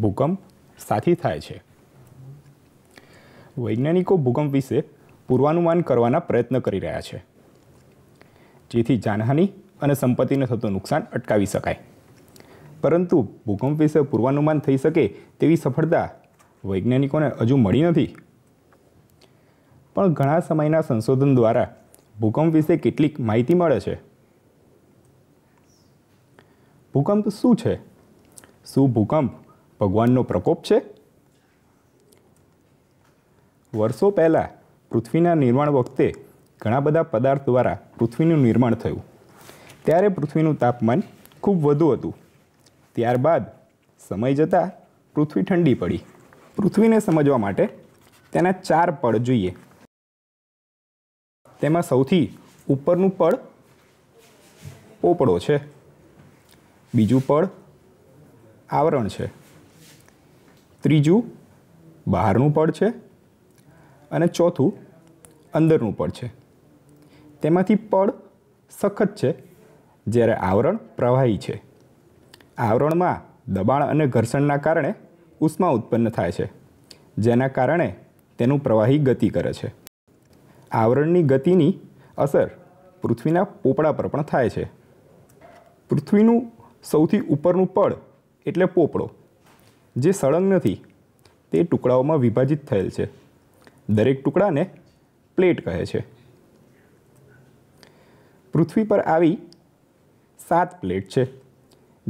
ભૂકંપ સાથી થાય છે વૈજ્ઞાનિકો ભૂકંપ વિશે પૂર્વાનુમાન કરવાના પ્રયત્ન કરી રહ્યા છે જેથી જાનહાનિ અને સંપત્તિને થતું નુકસાન અટકાવી શકાય પરંતુ ભૂકંપ વિશે પૂર્વાનુમાન થઈ શકે તેવી સફળતા વૈજ્ઞાનિકોને હજુ મળી નથી પણ ઘણા સમયના સંશોધન દ્વારા ભૂકંપ વિશે કેટલીક માહિતી મળે છે ભૂકંપ શું છે શું ભૂકંપ ભગવાનનો પ્રકોપ છે વર્ષો પહેલાં પૃથ્વીના નિર્માણ વખતે ઘણા બધા પદાર્થ દ્વારા પૃથ્વીનું નિર્માણ થયું ત્યારે પૃથ્વીનું તાપમાન ખૂબ વધુ હતું ત્યારબાદ સમય જતાં પૃથ્વી ઠંડી પડી પૃથ્વીને સમજવા માટે તેના ચાર પળ જોઈએ તેમાં સૌથી ઉપરનું પળ પોપડો છે બીજું પળ આવરણ છે ત્રીજું બહારનું પડ છે અને ચોથું અંદરનું પડ છે તેમાંથી પળ સખત છે જ્યારે આવરણ પ્રવાહી છે આવરણમાં દબાણ અને ઘર્ષણના કારણે ઉષ્મા ઉત્પન્ન થાય છે જેના કારણે તેનું પ્રવાહી ગતિ કરે છે આવરણની ગતિની અસર પૃથ્વીના પોપડા પર પણ થાય છે પૃથ્વીનું સૌથી ઉપરનું પડ એટલે પોપડો જે સળંગ નથી તે ટુકડાઓમાં વિભાજિત થયેલ છે દરેક ટુકડાને પ્લેટ કહે છે પૃથ્વી પર આવી સાત પ્લેટ છે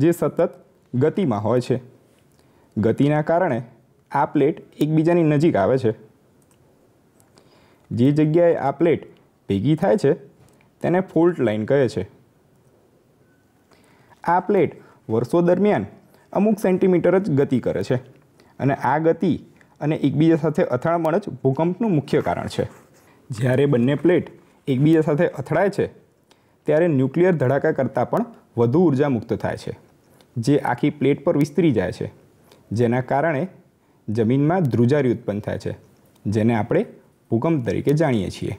જે સતત ગતિમાં હોય છે ગતિના કારણે આ પ્લેટ એકબીજાની નજીક આવે છે જે જગ્યાએ આ પ્લેટ ભેગી થાય છે તેને ફોલ્ટ લાઇન કહે છે આ પ્લેટ વર્ષો દરમિયાન અમુક સેન્ટીમીટર જ ગતિ કરે છે અને આ ગતિ અને એકબીજા સાથે અથડામણ જ ભૂકંપનું મુખ્ય કારણ છે જ્યારે બંને પ્લેટ એકબીજા સાથે અથડાય છે ત્યારે ન્યુક્લિયર ધડાકા કરતાં પણ વધુ ઉર્જા મુક્ત થાય છે જે આખી પ્લેટ પર વિસ્તરી જાય છે જેના કારણે જમીનમાં ધ્રુજારી ઉત્પન્ન થાય છે જેને આપણે ભૂકંપ તરીકે જાણીએ છીએ